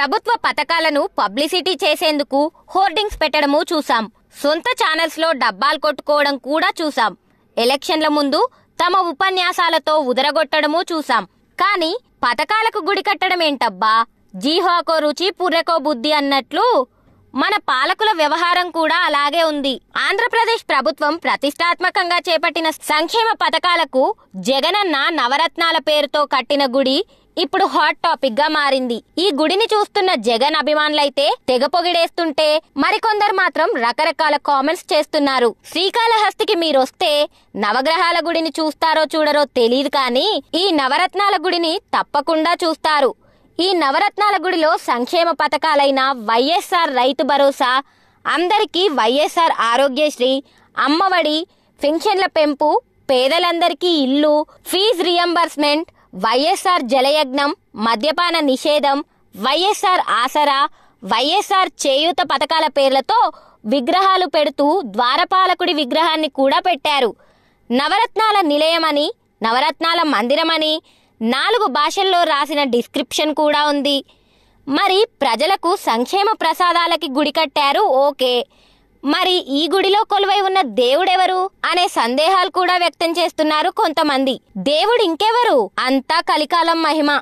ప్రభుత్వ పథకాలను పబ్లిసిటీ చేసేందుకు హోర్డింగ్స్ పెట్టడము చూశాం సొంత ఛానల్స్లో డబ్బాలు కొట్టుకోవడం కూడా చూశాం ఎలక్షన్ల ముందు తమ ఉపన్యాసాలతో ఉదరగొట్టడము చూశాం కానీ పథకాలకు గుడి కట్టడం ఏంటబ్బా జీహోకో రుచి పుర్రెకో బుద్ధి అన్నట్లు మన పాలకుల వ్యవహారం కూడా అలాగే ఉంది ఆంధ్రప్రదేశ్ ప్రభుత్వం ప్రతిష్టాత్మకంగా చేపట్టిన సంక్షేమ పథకాలకు జగనన్న నవరత్నాల పేరుతో కట్టిన గుడి ఇప్పుడు హాట్ టాపిక్ గా మారింది ఈ గుడిని చూస్తున్న జగన్ అభిమానులైతే తెగ పొగిడేస్తుంటే మరికొందరు మాత్రం రకరకాల కామెంట్స్ చేస్తున్నారు శ్రీకాళహస్తికి మీరొస్తే నవగ్రహాల గుడిని చూస్తారో చూడరో తెలియదు కానీ ఈ నవరత్నాల గుడిని తప్పకుండా చూస్తారు ఈ నవరత్నాల గుడిలో సంక్షేమ పథకాలైన వైఎస్ఆర్ రైతు భరోసా అందరికీ వైఎస్ఆర్ ఆరోగ్యశ్రీ అమ్మఒడి పెన్షన్ల పెంపు పేదలందరికీ ఇల్లు ఫీజ్ రియంబర్స్మెంట్ వైఎస్ఆర్ జలయజ్ఞం మద్యపాన నిషేధం వైఎస్ఆర్ ఆసరా వైఎస్ఆర్ చేయూత పథకాల పేర్లతో విగ్రహాలు పెడుతూ ద్వారపాలకుడి విగ్రహాన్ని కూడా పెట్టారు నవరత్నాల నిలయమని నవరత్నాల మందిరమని నాలుగు భాషల్లో రాసిన డిస్క్రిప్షన్ కూడా ఉంది మరి ప్రజలకు సంక్షేమ ప్రసాదాలకి గుడి కట్టారు ఓకే మరి ఈ గుడిలో కొలువై ఉన్న దేవుడెవరు అనే సందేహాలు కూడా వ్యక్తం చేస్తున్నారు కొంతమంది దేవుడు ఇంకెవరు అంతా కలికాలం మహిమ